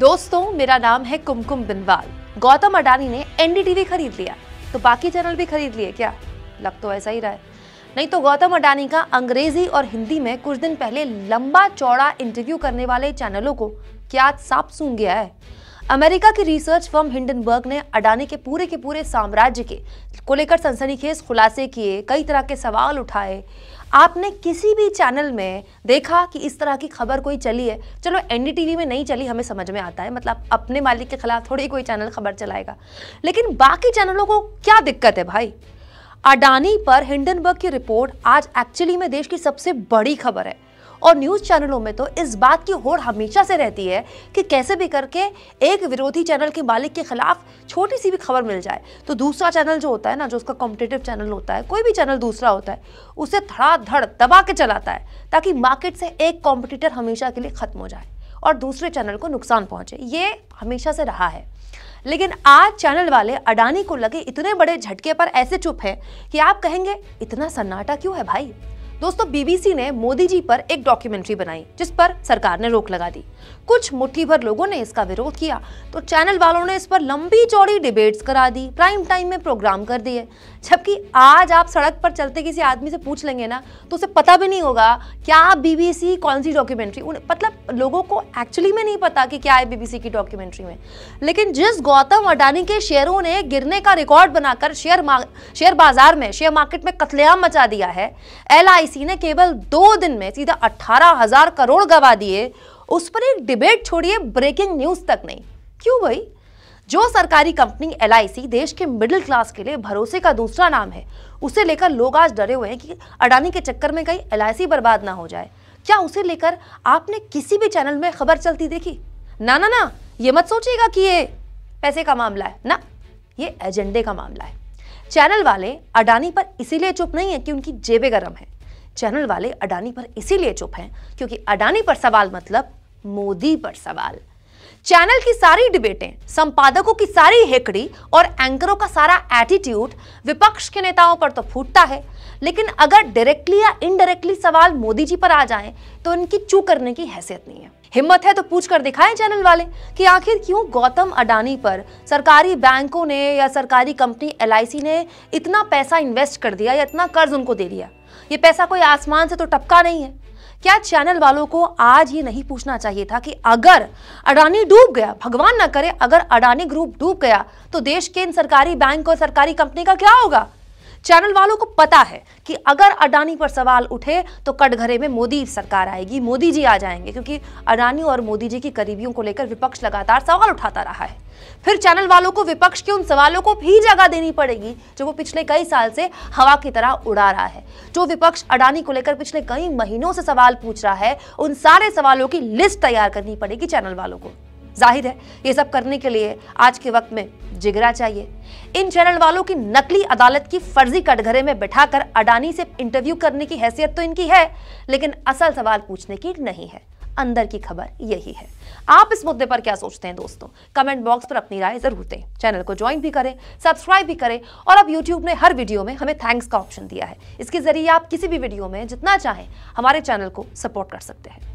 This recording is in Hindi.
दोस्तों मेरा नाम है कुमकुम बिनवाल गौतम अडानी ने एनडीटीवी खरीद लिया तो बाकी चैनल भी खरीद लिए क्या लग तो ऐसा ही रहा है नहीं तो गौतम अडानी का अंग्रेजी और हिंदी में कुछ दिन पहले लंबा चौड़ा इंटरव्यू करने वाले चैनलों को क्या साफ सूंघ गया है अमेरिका की रिसर्च फर्म हिंडनबर्ग ने अडानी के पूरे के पूरे साम्राज्य के को लेकर सनसनीखेज खुलासे किए कई तरह के सवाल उठाए आपने किसी भी चैनल में देखा कि इस तरह की खबर कोई चली है चलो एनडीटीवी में नहीं चली हमें समझ में आता है मतलब अपने मालिक के खिलाफ थोड़ी कोई चैनल खबर चलाएगा लेकिन बाकी चैनलों को क्या दिक्कत है भाई अडानी पर हिंडनबर्ग की रिपोर्ट आज एक्चुअली में देश की सबसे बड़ी खबर है और न्यूज़ चैनलों में तो इस बात की होड़ हमेशा से रहती है कि कैसे भी करके एक विरोधी चैनल के मालिक के खिलाफ छोटी सी भी खबर मिल जाए तो दूसरा चैनल जो होता है ना जो उसका कॉम्पिटेटिव चैनल होता है कोई भी चैनल दूसरा होता है उसे धड़ाधड़ दबा के चलाता है ताकि मार्केट से एक कॉम्पिटिटर हमेशा के लिए ख़त्म हो जाए और दूसरे चैनल को नुकसान पहुंचे ये हमेशा से रहा है लेकिन आज चैनल वाले अडानी को लगे इतने बड़े झटके पर ऐसे चुप हैं कि आप कहेंगे इतना सन्नाटा क्यों है भाई दोस्तों बीबीसी ने मोदी जी पर एक डॉक्यूमेंट्री बनाई जिस पर सरकार ने रोक लगा दी कुछ मुट्ठी भर लोगों ने इसका विरोध किया तो चैनल वालों ने इस पर लंबी चौड़ी डिबेट्स करा दी प्राइम टाइम में प्रोग्राम कर दिए जबकि आज आप सड़क पर चलते किसी आदमी से पूछ लेंगे ना तो उसे पता भी नहीं होगा क्या बीबीसी कौन सी डॉक्यूमेंट्री मतलब लोगों को एक्चुअली में नहीं पता कि क्या है बीबीसी की डॉक्यूमेंट्री में लेकिन जिस गौतम अडानी के शेयरों ने गिरने का रिकॉर्ड बनाकर शेयर शेयर बाजार में शेयर मार्केट में कतलेआम मचा दिया है एल ने केवल दो दिन में सीधा अट्ठारह हजार करोड़ गवा दिए उस पर एक डिबेट छोड़िए ब्रेकिंग न्यूज तक नहीं क्यों भाई जो सरकारी कंपनी एल देश के मिडिल क्लास के लिए भरोसे का दूसरा नाम है उसे लेकर लोग आज डरे हुए हैं कि अडानी के चक्कर में कहीं एल बर्बाद ना हो जाए क्या उसे लेकर आपने किसी भी चैनल में खबर चलती देखी ना ना ना ये मत सोचिएगा कि ये पैसे का मामला है ना ये एजेंडे का मामला है चैनल वाले अडानी पर इसीलिए चुप नहीं है कि उनकी जेबें गर्म हैं चैनल वाले अडानी पर इसीलिए चुप हैं क्योंकि अडानी पर सवाल मतलब मोदी पर सवाल चैनल की सारी डिबेटें संपादकों की सारी हेकड़ी और एंकरों का सारा एटीट्यूड विपक्ष के नेताओं पर तो फूटता है लेकिन अगर डायरेक्टली या इनडायरेक्टली सवाल मोदी जी पर आ जाए तो इनकी चू करने की हैसियत नहीं है हिम्मत है तो पूछ कर दिखाए चैनल वाले कि आखिर क्यों गौतम अडानी पर सरकारी बैंकों ने या सरकारी कंपनी एल ने इतना पैसा इन्वेस्ट कर दिया या इतना कर्ज उनको दे दिया ये पैसा कोई आसमान से तो टपका नहीं है क्या चैनल वालों को आज ये नहीं पूछना चाहिए था कि अगर अडानी डूब गया भगवान ना करे अगर अडानी ग्रुप डूब गया तो देश के इन सरकारी बैंक और सरकारी कंपनी का क्या होगा चैनल वालों को पता है कि अगर अडानी पर सवाल उठे तो कटघरे में मोदी सरकार आएगी मोदी जी आ जाएंगे क्योंकि अडानी और मोदी जी की करीबियों को लेकर विपक्ष लगातार सवाल उठाता रहा है फिर चैनल वालों को विपक्ष के उन सवालों को भी जगह देनी पड़ेगी जो वो पिछले कई साल से हवा की तरह उड़ा रहा है जो विपक्ष अडानी को लेकर पिछले कई महीनों से सवाल पूछ रहा है उन सारे सवालों की लिस्ट तैयार करनी पड़ेगी चैनल वालों को जाहिर है ये सब करने के लिए आज के वक्त में जिगरा चाहिए इन चैनल वालों की नकली अदालत की फर्जी कटघरे में बैठाकर अडानी से इंटरव्यू करने की हैसियत तो इनकी है लेकिन असल सवाल पूछने की नहीं है अंदर की खबर यही है आप इस मुद्दे पर क्या सोचते हैं दोस्तों कमेंट बॉक्स पर अपनी राय जरूर दें चैनल को ज्वाइन भी करें सब्सक्राइब भी करें और अब यूट्यूब ने हर वीडियो में हमें थैंक्स का ऑप्शन दिया है इसके जरिए आप किसी भी वीडियो में जितना चाहें हमारे चैनल को सपोर्ट कर सकते हैं